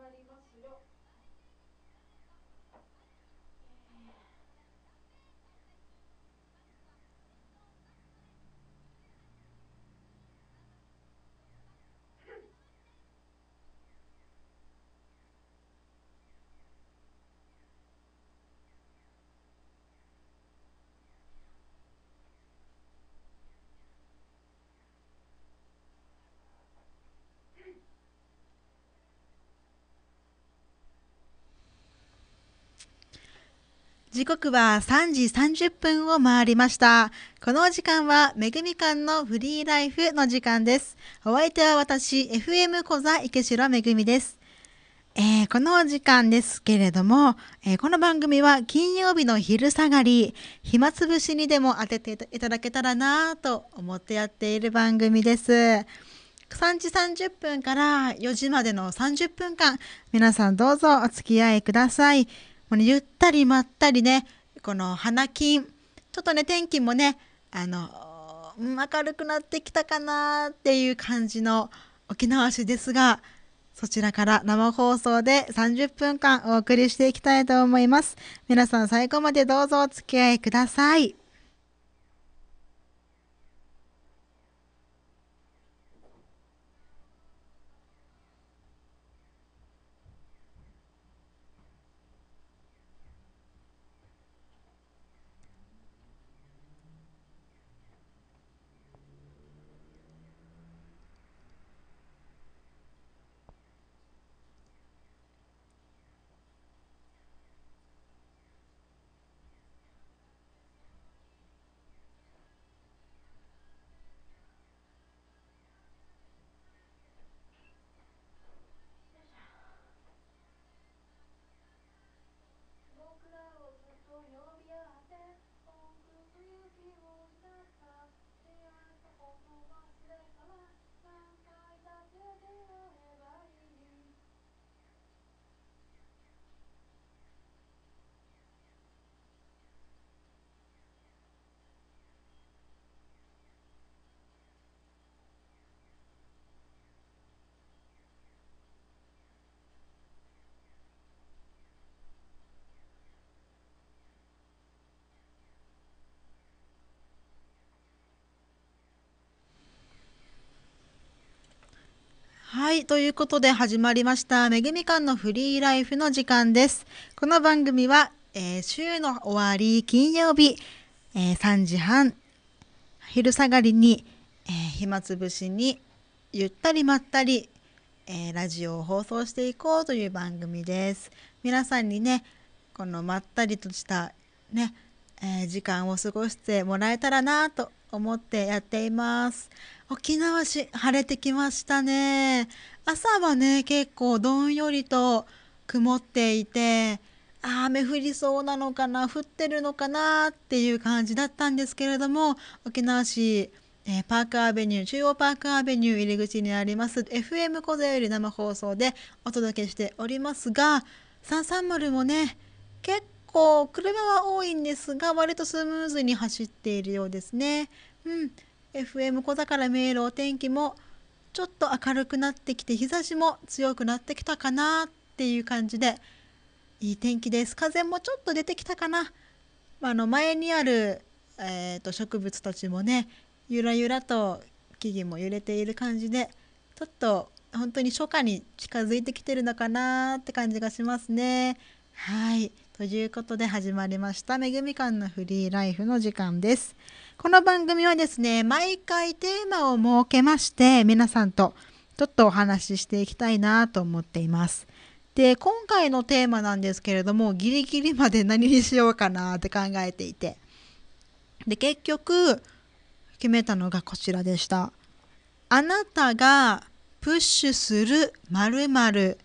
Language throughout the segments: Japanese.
まりますよ時刻は3時30分を回りました。この時間は、めぐみかんのフリーライフの時間です。お相手は私、FM 小座池城めぐみです。えー、この時間ですけれども、えー、この番組は金曜日の昼下がり、暇つぶしにでも当てていただけたらなぁと思ってやっている番組です。3時30分から4時までの30分間、皆さんどうぞお付き合いください。もう、ね、ゆったりまったりね、この花金、ちょっとね、天気もね、あの、明るくなってきたかなっていう感じの沖縄市ですが、そちらから生放送で30分間お送りしていきたいと思います。皆さん最後までどうぞお付き合いください。はい、ということで始まりました、めぐみかんのフリーライフの時間です。この番組は、えー、週の終わり、金曜日、えー、3時半、昼下がりに、えー、暇つぶしに、ゆったりまったり、えラジオを放送していこうという番組です。皆さんにね、このまったりとした、ね、え時間を過ごしてもらえたらなと思ってやっています。沖縄市晴れてきましたね。朝はね、結構どんよりと曇っていて、雨降りそうなのかな、降ってるのかなっていう感じだったんですけれども、沖縄市えー、パークアベニュー、中央パークアベニュー入り口にあります FM 小座より生放送でお届けしておりますが、330もね、結構車は多いんですが割とスムーズに走っているようですね。うん、FM 小宝メールお天気もちょっと明るくなってきて日差しも強くなってきたかなっていう感じでいい天気です。風もちょっと出てきたかな。あの前にある、えーと植物たちもねゆらゆらと木々も揺れている感じでちょっと本当に初夏に近づいてきてるのかなって感じがしますね。はいということで始まりました「めぐみかんのフリーライフ」の時間です。この番組はですね毎回テーマを設けまして皆さんとちょっとお話ししていきたいなと思っています。で今回のテーマなんですけれどもギリギリまで何にしようかなって考えていてで結局決めたのがこちらでした。あなたがプッシュするまる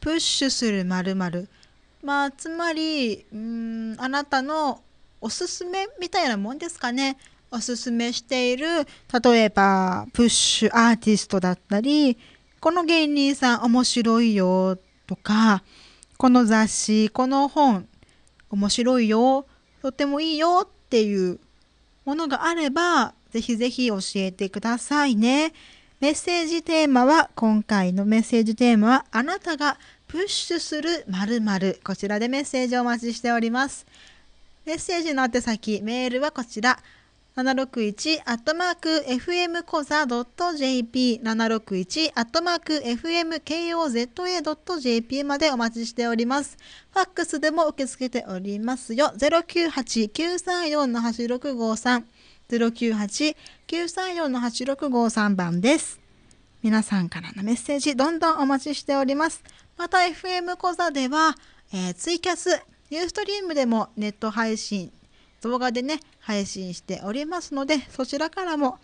プッシュするまるまあ、つまりうんあなたのおすすめみたいなもんですかねおすすめしている例えばプッシュアーティストだったりこの芸人さん面白いよとかこの雑誌この本面白いよとってもいいよっていうものがあればぜひぜひ教えてくださいね。メッセージテーマは今回のメッセージテーマはあなたが「プッシュする〇〇こちらでメッセージをお待ちしております。メッセージの宛先、メールはこちら、761-fmkoza.jp、761-fmkoza.jp までお待ちしております。ファックスでも受け付けておりますよ。098-934-8653、098-934-8653番です。皆さんからのメッセージ、どんどんお待ちしております。また FM 講座では、えー、ツイキャス、ニューストリームでもネット配信、動画でね、配信しておりますので、そちらからも、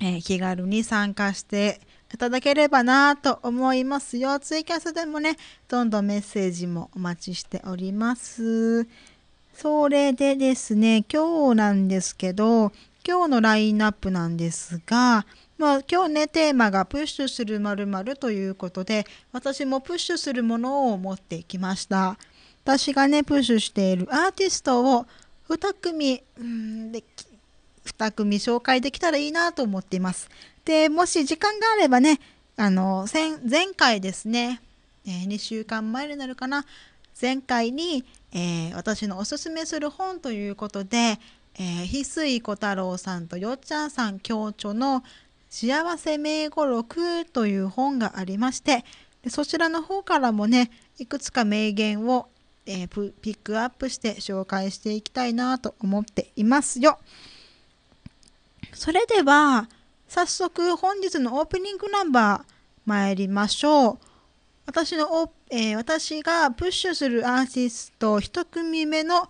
えー、気軽に参加していただければなと思いますよ。ツイキャスでもね、どんどんメッセージもお待ちしております。それでですね、今日なんですけど、今日のラインナップなんですが、まあ、今日ねテーマが「プッシュするまるということで私もプッシュするものを持ってきました私がねプッシュしているアーティストを2組うんで2組紹介できたらいいなと思っていますでもし時間があればねあの前回ですね、えー、2週間前になるかな前回に、えー、私のおすすめする本ということで翡翠小太郎さんとよっちゃんさん共著の幸せ名語録という本がありまして、そちらの方からもね、いくつか名言を、えー、ピックアップして紹介していきたいなと思っていますよ。それでは、早速本日のオープニングナンバー参りましょう。私のえー、私がプッシュするアーティスト1組目の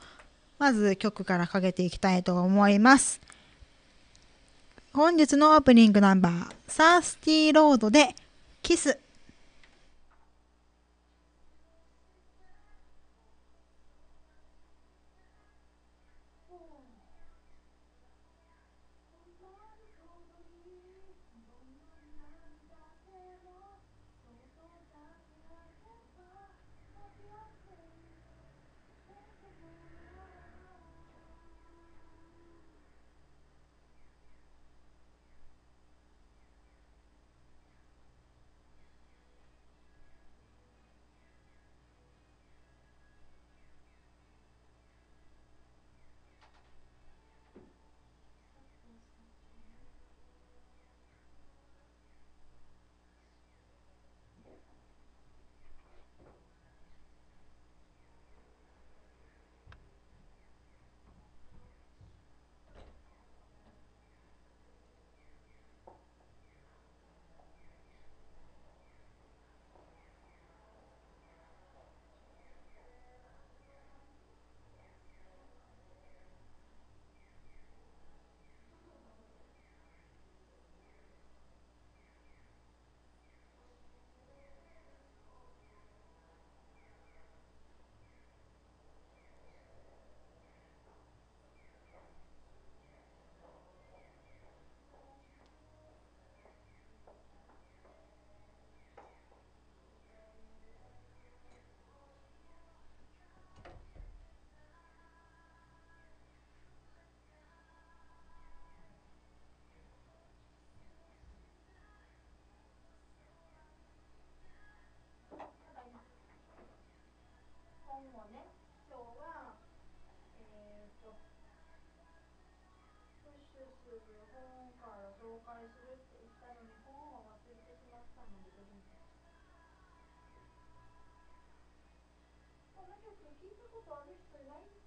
まず曲からかけていきたいと思います。本日のオープニングナンバー、サースティーロードで、キス。もね、今日は、えっ、ー、と、プッシュする本から紹介するって言ったのに、本を忘れてしまったので、この曲聞いたことある人いない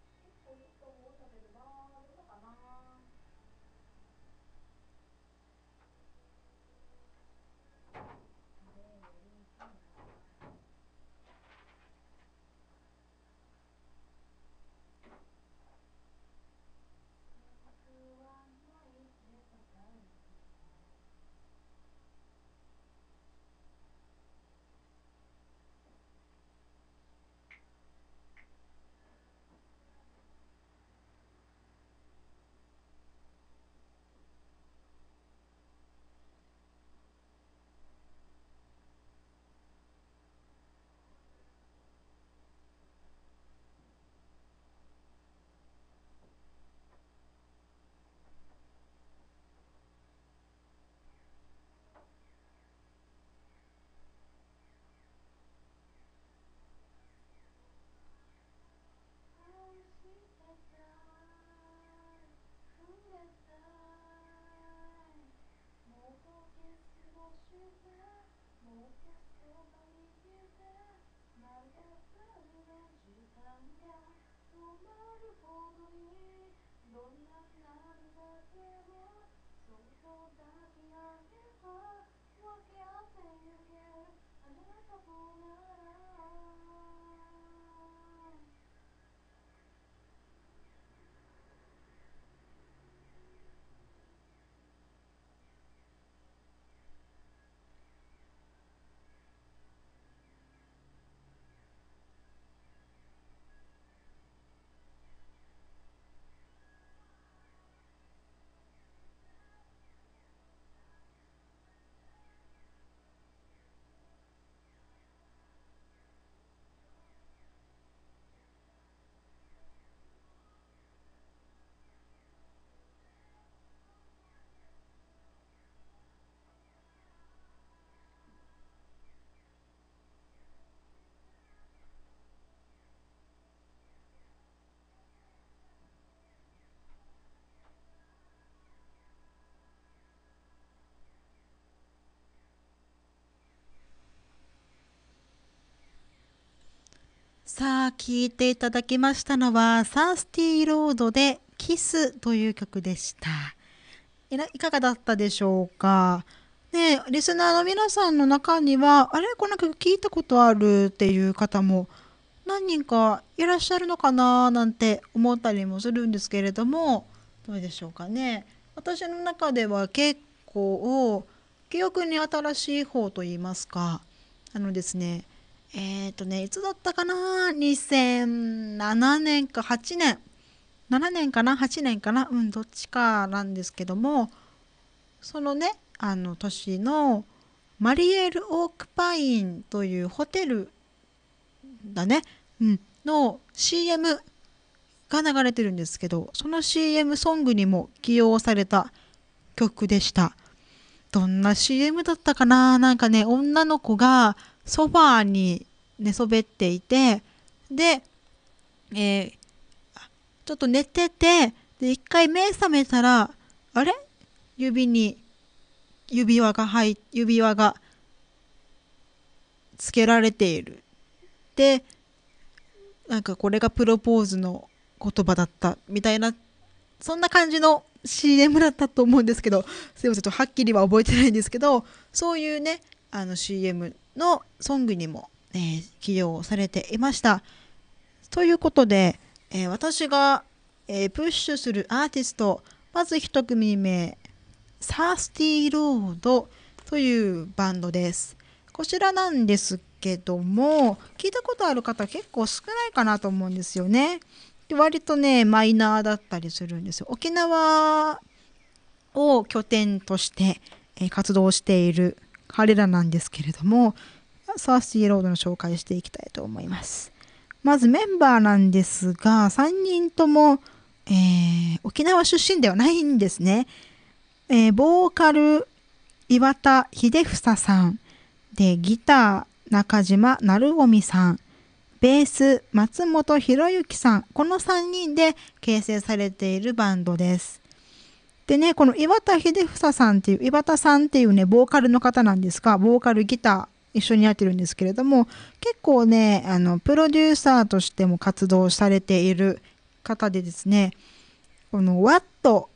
さあ聴いていただきましたのは「サースティーロード」で「キス」という曲でしたいかがだったでしょうかねリスナーの皆さんの中には「あれこの曲聞いたことある」っていう方も何人かいらっしゃるのかななんて思ったりもするんですけれどもどうでしょうかね私の中では結構記憶に新しい方といいますかあのですねえっ、ー、とねいつだったかな2007年か8年7年かな8年かなうんどっちかなんですけどもそのねあの年のマリエル・オークパインというホテルだね、うん、の CM が流れてるんですけどその CM ソングにも起用された曲でしたどんな CM だったかななんかね女の子がソファーに寝そべっていて、で、えー、ちょっと寝てて、で、一回目覚めたら、あれ指に、指輪が入、指輪が、つけられている。で、なんかこれがプロポーズの言葉だった、みたいな、そんな感じの CM だったと思うんですけど、すいません、ちょっとはっきりは覚えてないんですけど、そういうね、あの CM のソングにも、えー、起用されていました。ということで、えー、私が、えー、プッシュするアーティスト、まず1組目、サースティーロードというバンドです。こちらなんですけども、聞いたことある方結構少ないかなと思うんですよね。で割とね、マイナーだったりするんですよ。沖縄を拠点として、え活動している彼らなんですけれども、サーシーロードの紹介していきたいと思います。まずメンバーなんですが、3人とも、えー、沖縄出身ではないんですね。えー、ボーカル、岩田秀房さん。で、ギター、中島成臣さん。ベース、松本博之さん。この3人で形成されているバンドです。でね、この岩田秀房さんっていう、岩田さんっていうね、ボーカルの方なんですが、ボーカル、ギター、一緒にやってるんですけれども、結構ね、あの、プロデューサーとしても活動されている方でですね、この w a t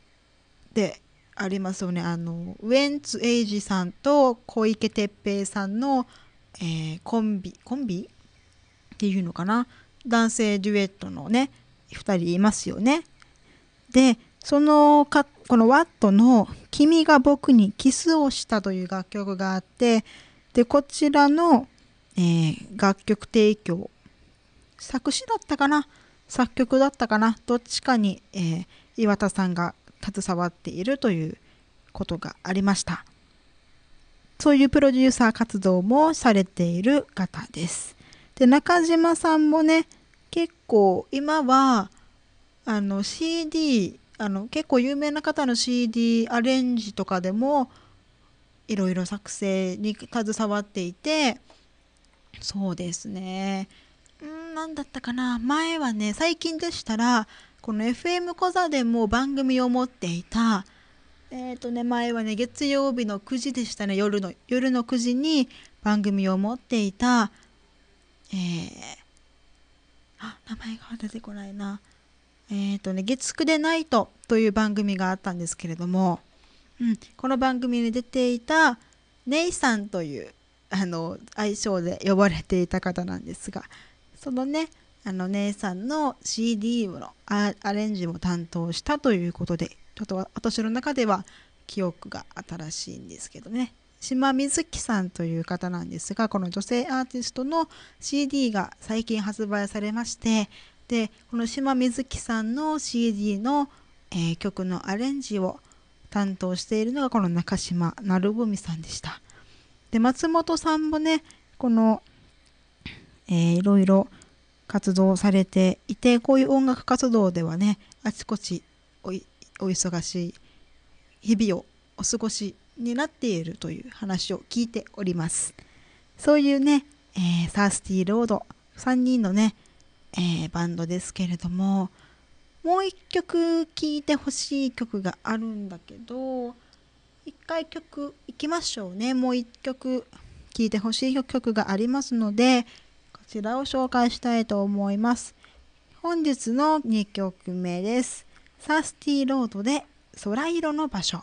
でありますよね、あの、ウェンツエイジさんと小池哲平さんの、えー、コンビ、コンビっていうのかな、男性デュエットのね、2人いますよね。で、そのこの w a t の「君が僕にキスをした」という楽曲があってでこちらの、えー、楽曲提供作詞だったかな作曲だったかなどっちかに、えー、岩田さんが携わっているということがありましたそういうプロデューサー活動もされている方ですで中島さんもね結構今はあの CD あの結構有名な方の CD アレンジとかでもいろいろ作成に携わっていてそうですねん何だったかな前はね最近でしたらこの FM 小座でも番組を持っていたえっ、ー、とね前はね月曜日の9時でしたね夜の夜の9時に番組を持っていたえー、あ名前が出てこないなえっ、ー、とね、月9でナイトという番組があったんですけれども、うん、この番組に出ていたネイさんというあの愛称で呼ばれていた方なんですがそのねあの姉さんの CD のアレンジも担当したということでちょっと私の中では記憶が新しいんですけどね島みずきさんという方なんですがこの女性アーティストの CD が最近発売されましてでこの島ずきさんの CD の、えー、曲のアレンジを担当しているのがこの中島成文さんでした。で松本さんもねこの、えー、いろいろ活動されていてこういう音楽活動ではねあちこちお忙しい日々をお過ごしになっているという話を聞いております。そういうね、えー、サースティーロード3人のねえー、バンドですけれどももう一曲聴いてほしい曲があるんだけど一回曲いきましょうねもう一曲聴いてほしい曲がありますのでこちらを紹介したいと思います本日の2曲目ですサスティーロードで空色の場所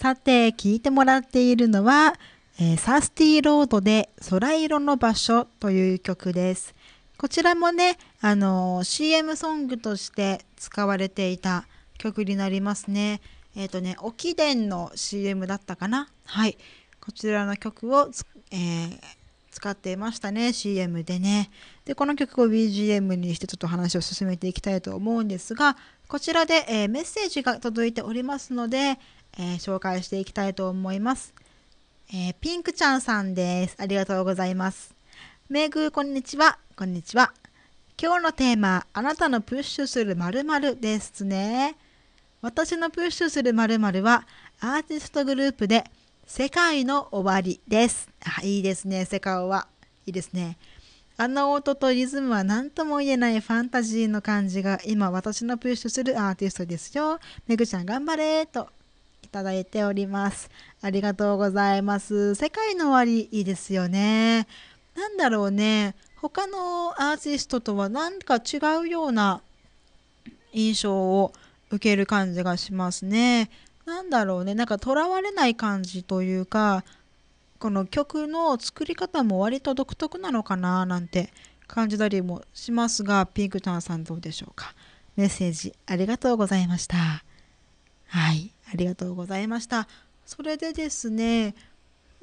さて、聞いてもらっているのは、えー、サスティーロードで空色の場所という曲です。こちらもね、あのー、CM ソングとして使われていた曲になりますね。えっ、ー、とね、沖伝の CM だったかな。はい。こちらの曲をえー、使っていましたね、CM でね。で、この曲を BGM にしてちょっと話を進めていきたいと思うんですが、こちらで、えー、メッセージが届いておりますので、えー、紹介していきたいと思います。えー、ピンクちゃんさんです。ありがとうございます。メグ、こんにちは。こんにちは。今日のテーマ、あなたのプッシュする〇〇ですね。私のプッシュする〇〇は、アーティストグループで、世界の終わりです。あ、いいですね、世界は。いいですね。あの音とリズムは何とも言えないファンタジーの感じが今私のプッシュするアーティストですよ。めぐちゃん頑張れとただいております。ありがとうございます。世界の終わりいいですよね。なんだろうね。他のアーティストとはなんか違うような印象を受ける感じがしますね。なんだろうね。なんかとらわれない感じというか、この曲の作り方も割と独特なのかななんて感じたりもしますが、ピンクちゃんさんどうでしょうか。メッセージありがとうございました。はい。ありがとうございました。それでですね、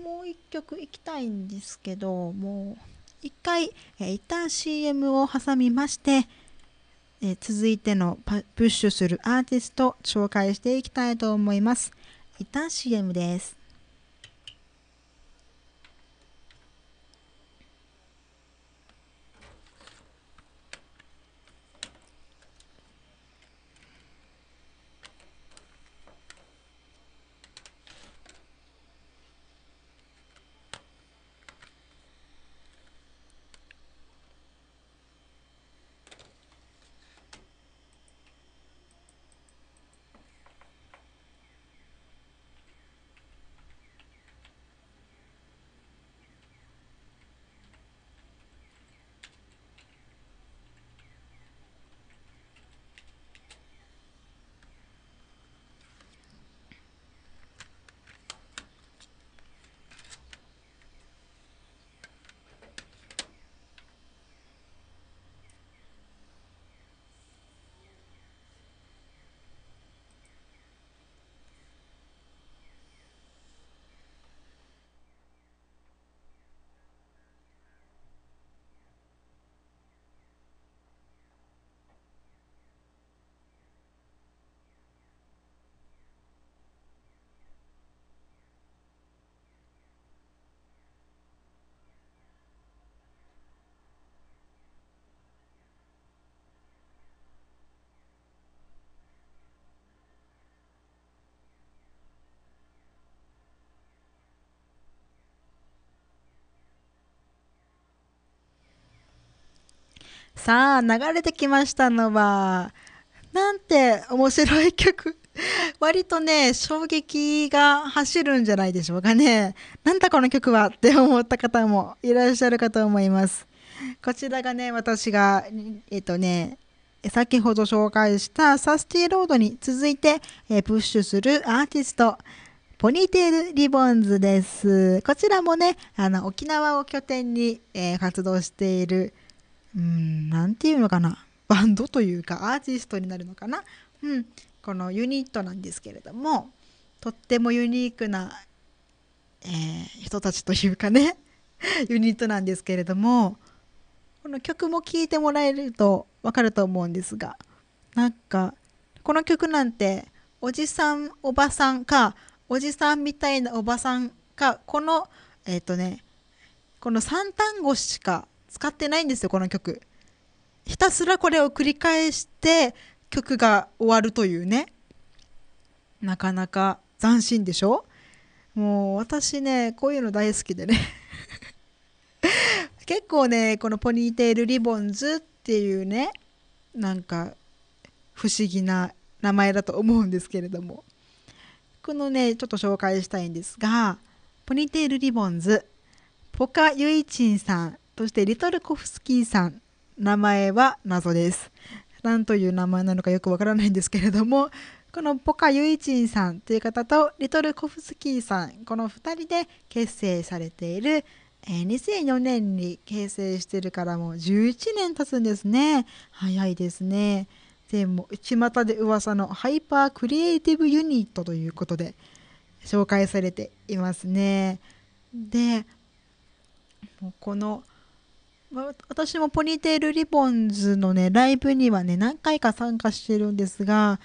もう一曲いきたいんですけど、もう一回、えー、一旦 CM を挟みまして、えー、続いてのプッシュするアーティスト紹介していきたいと思います。一旦 CM です。さあ流れてきましたのはなんて面白い曲 割とね衝撃が走るんじゃないでしょうかねなんだこの曲はって思った方もいらっしゃるかと思いますこちらがね私がえっとね先ほど紹介したサスティロードに続いて、プッシュするアーティストポニーテールリボンズですこちらもねあの沖縄を拠点に、活動しているうん何て言うのかな バンドというかアーティストになるのかな、うん、このユニットなんですけれどもとってもユニークな、えー、人たちというかね ユニットなんですけれどもこの曲も聴いてもらえると分かると思うんですがなんかこの曲なんておじさんおばさんかおじさんみたいなおばさんかこのえっ、ー、とねこの3単語しか使ってないんですよ、この曲。ひたすらこれを繰り返して曲が終わるというね。なかなか斬新でしょもう私ね、こういうの大好きでね 結構ね、このポニーテールリボンズっていうね、なんか不思議な名前だと思うんですけれども。このね、ちょっと紹介したいんですが、ポニーテールリボンズ、ポカユイチンさんそしてリトルコフスキーさん名前は謎です何という名前なのかよくわからないんですけれどもこのポカユイチンさんという方とリトルコフスキーさんこの2人で結成されているえ2004年に形成してるからもう11年経つんですね早いですねでも巷で噂のハイパークリエイティブユニットということで紹介されていますねでこの「私もポニーテールリボンズのね、ライブにはね、何回か参加してるんですが、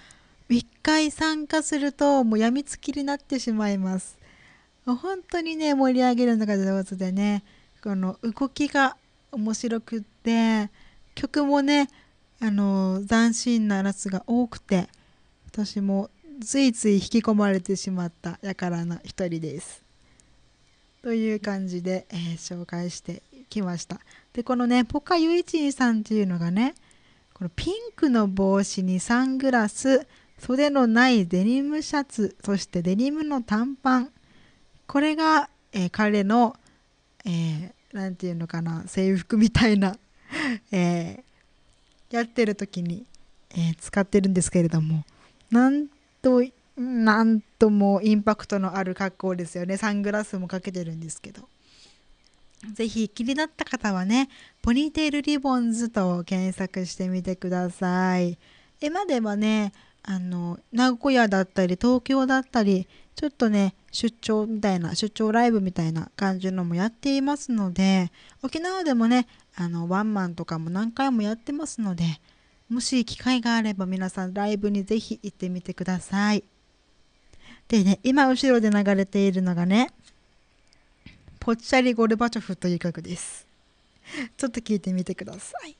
一回参加するともうやみつきになってしまいます。本当にね、盛り上げるのが上手でね、この動きが面白くって、曲もね、あの、斬新なラスが多くて、私もついつい引き込まれてしまったやからな一人です。という感じで、えー、紹介してきました。でこのねポカユイチンさんっていうのがねこのピンクの帽子にサングラス袖のないデニムシャツそしてデニムの短パンこれが、えー、彼の何、えー、て言うのかな制服みたいな えー、やってる時に、え使ってるんですけれどもなんとなんともインパクトのある格好ですよねサングラスもかけてるんですけどぜひ気になった方はね、ポニーテールリボンズと検索してみてください。今ではね、あの、名古屋だったり東京だったり、ちょっとね、出張みたいな、出張ライブみたいな感じのもやっていますので、沖縄でもね、あの、ワンマンとかも何回もやってますので、もし機会があれば皆さんライブにぜひ行ってみてください。でね、今後ろで流れているのがね、ポッチャリ・ゴルバチョフという曲です。ちょっと聞いてみてください。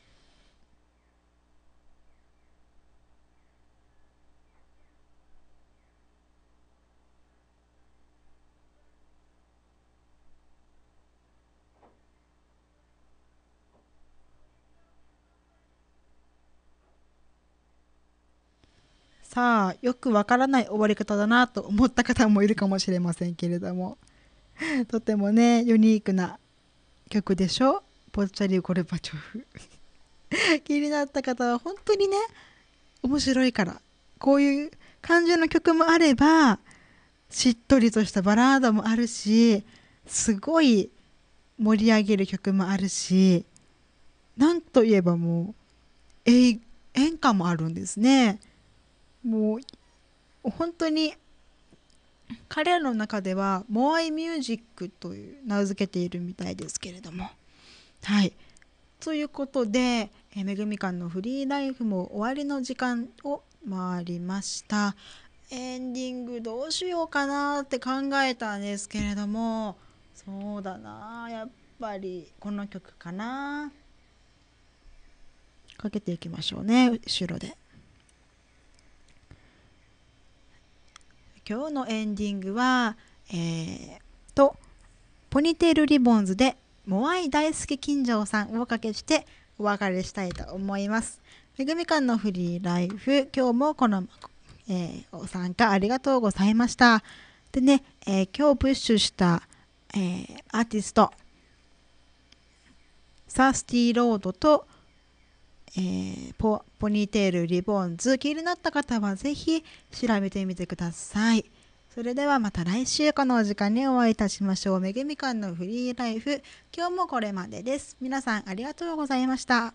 さあよくわからない終わり方だなと思った方もいるかもしれませんけれども とてもねユニークな曲でしょポッチャリウ・ゴルバチョフ 気になった方は本当にね面白いからこういう感じの曲もあればしっとりとしたバラードもあるしすごい盛り上げる曲もあるしなんといえばもう演歌もあるんですねもう本当に彼らの中ではモアイミュージックという名付けているみたいですけれどもはいということで、えめぐみかんのフリーライフも終わりの時間を回りましたエンディングどうしようかなって考えたんですけれどもそうだなやっぱりこの曲かなかけていきましょうね後ろで。今日のエンディングは、えー、と、ポニテールリボンズで、モアイ大好き金城さんをおかけして、お別れしたいと思います。めぐみかんのフリーライフ、今日もこの、えー、参加ありがとうございました。でね、えー、今日プッシュした、えー、アーティスト、サースティーロードと、えー、ポポニーテールリボンズ気になった方はぜひ調べてみてください。それではまた来週このお時間にお会いいたしましょう。めぐみかんのフリーライフ今日もこれまでです。皆さんありがとうございました。